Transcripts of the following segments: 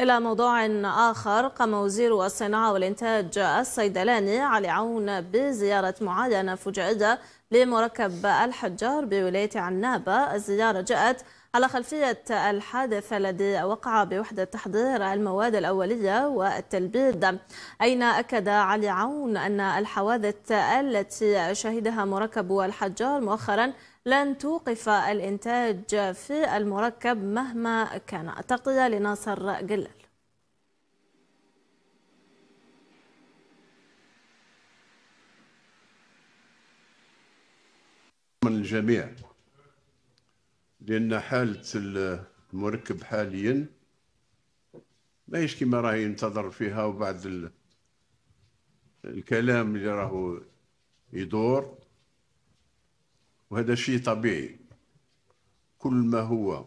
إلى موضوع آخر قام وزير الصناعة والإنتاج الصيدلاني علي عون بزيارة معاينة فجائية لمركب الحجار بولاية عنابة الزيارة جاءت على خلفية الحادث الذي وقع بوحدة تحضير المواد الأولية والتلبيد أين أكد علي عون أن الحوادث التي شهدها مركب الحجار مؤخرا لن توقف الإنتاج في المركب مهما كان تغطية لناصر جلال من الجميع لأن حالة المركب حاليا ماهيش كيما راه ينتظر فيها وبعد الكلام اللي راهو يدور وهذا شيء طبيعي كل ما هو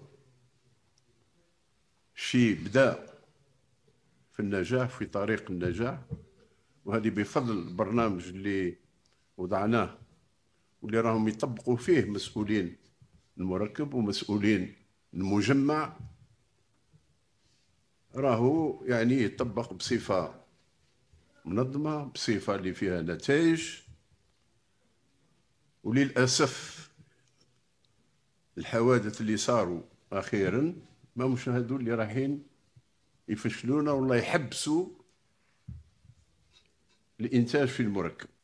شيء بدا في النجاح في طريق النجاح وهذه بفضل البرنامج اللي وضعناه واللي راهم يطبقوا فيه مسؤولين المركب ومسؤولين المجمع راهو يعني يطبق بصفة منظمة بصفة اللي فيها نتائج وللأسف الحوادث اللي صاروا أخيرا ما مش هادو اللي رايحين يفشلونا والله يحبسوا الإنتاج في المركب